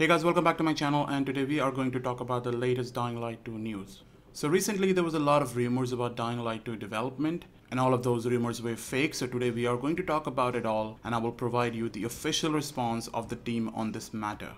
Hey guys, welcome back to my channel and today we are going to talk about the latest Dying Light 2 news. So recently there was a lot of rumors about Dying Light 2 development and all of those rumors were fake so today we are going to talk about it all and I will provide you the official response of the team on this matter.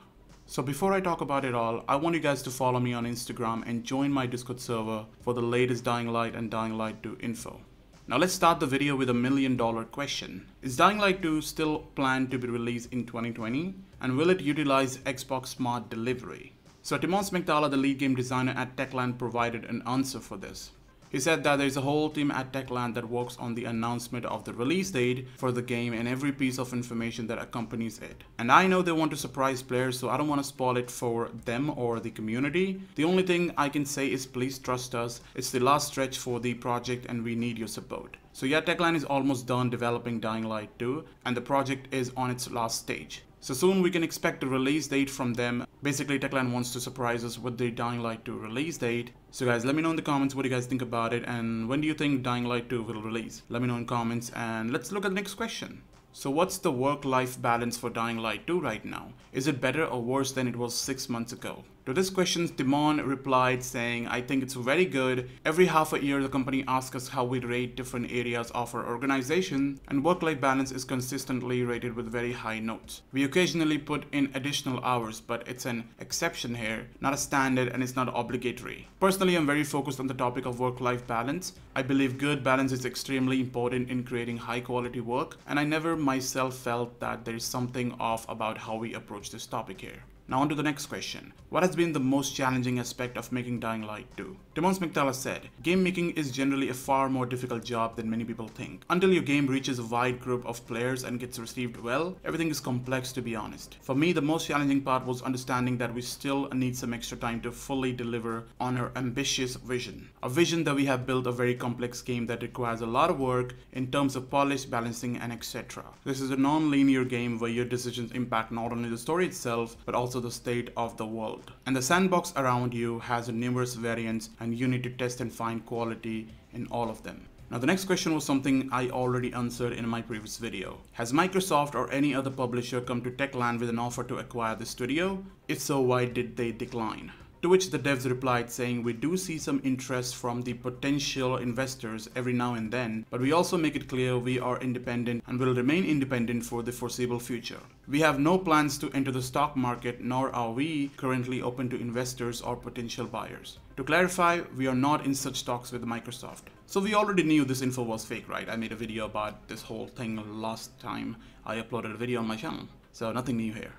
So before I talk about it all, I want you guys to follow me on Instagram and join my Discord server for the latest Dying Light and Dying Light 2 info. Now let's start the video with a million dollar question. Is Dying Light 2 still planned to be released in 2020? And will it utilize Xbox Smart Delivery? So Timon Mctala, the lead game designer at Techland, provided an answer for this. He said that there is a whole team at Techland that works on the announcement of the release date for the game and every piece of information that accompanies it. And I know they want to surprise players, so I don't want to spoil it for them or the community. The only thing I can say is please trust us. It's the last stretch for the project and we need your support. So yeah, Techland is almost done developing Dying Light 2 and the project is on its last stage. So soon we can expect a release date from them. Basically, Techland wants to surprise us with the Dying Light 2 release date. So guys, let me know in the comments what you guys think about it and when do you think Dying Light 2 will release? Let me know in comments and let's look at the next question. So what's the work-life balance for Dying Light 2 right now? Is it better or worse than it was 6 months ago? To this question, Dimon replied saying, I think it's very good. Every half a year, the company asks us how we rate different areas of our organization, and work-life balance is consistently rated with very high notes. We occasionally put in additional hours, but it's an exception here, not a standard, and it's not obligatory. Personally, I'm very focused on the topic of work-life balance. I believe good balance is extremely important in creating high-quality work, and I never myself felt that there is something off about how we approach this topic here. Now on to the next question. What has been the most challenging aspect of making Dying Light 2? Demons McTala said, Game making is generally a far more difficult job than many people think. Until your game reaches a wide group of players and gets received well, everything is complex to be honest. For me, the most challenging part was understanding that we still need some extra time to fully deliver on our ambitious vision. A vision that we have built a very complex game that requires a lot of work in terms of polish, balancing, and etc. This is a non-linear game where your decisions impact not only the story itself, but also the state of the world. And the sandbox around you has numerous variants and you need to test and find quality in all of them. Now the next question was something I already answered in my previous video. Has Microsoft or any other publisher come to Techland with an offer to acquire the studio? If so, why did they decline? To which the devs replied saying, we do see some interest from the potential investors every now and then, but we also make it clear we are independent and will remain independent for the foreseeable future. We have no plans to enter the stock market, nor are we currently open to investors or potential buyers. To clarify, we are not in such talks with Microsoft. So we already knew this info was fake, right? I made a video about this whole thing last time I uploaded a video on my channel. So nothing new here.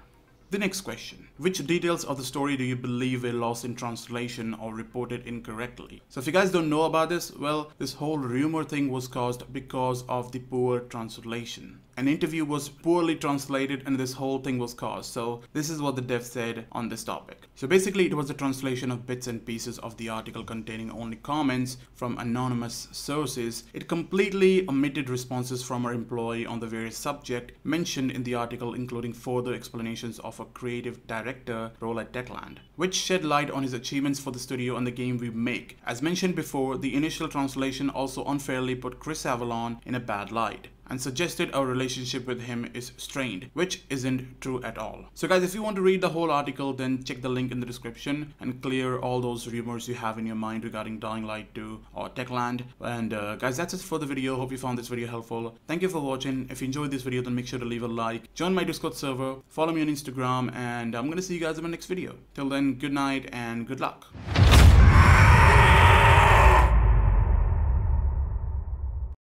The next question. Which details of the story do you believe were lost in translation or reported incorrectly? So if you guys don't know about this, well, this whole rumor thing was caused because of the poor translation. An interview was poorly translated and this whole thing was caused. So this is what the dev said on this topic. So basically it was a translation of bits and pieces of the article containing only comments from anonymous sources. It completely omitted responses from our employee on the various subject mentioned in the article including further explanations of a creative director role at Techland, which shed light on his achievements for the studio and the game we make. As mentioned before, the initial translation also unfairly put Chris Avalon in a bad light and suggested our relationship with him is strained, which isn't true at all. So guys, if you want to read the whole article, then check the link in the description and clear all those rumors you have in your mind regarding Dying Light 2 or Techland. And uh, guys, that's it for the video. Hope you found this video helpful. Thank you for watching. If you enjoyed this video, then make sure to leave a like, join my Discord server, follow me on Instagram, and I'm gonna see you guys in my next video. Till then, good night and good luck.